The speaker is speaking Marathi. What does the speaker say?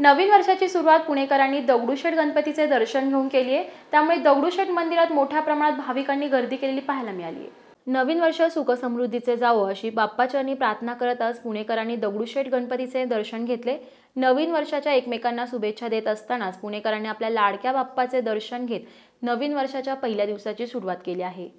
नवीन वर्षाची सुरुवात पुणेकरांनी दगडूशेठ गणपतीचे दर्शन घेऊन केली आहे त्यामुळे दगडूशेठ मंदिरात मोठ्या प्रमाणात भाविकांनी गर्दी केलेली पाहायला मिळाली आहे नवीन वर्ष सुखसमृद्धीचे जावं अशी बाप्पाचरणी प्रार्थना करत आज पुणेकरांनी दगडूशेठ गणपतीचे दर्शन घेतले नवीन वर्षाच्या एकमेकांना शुभेच्छा देत असतानाच पुणेकरांनी आपल्या लाडक्या बाप्पाचे दर्शन घेत नवीन वर्षाच्या पहिल्या दिवसाची सुरुवात केली आहे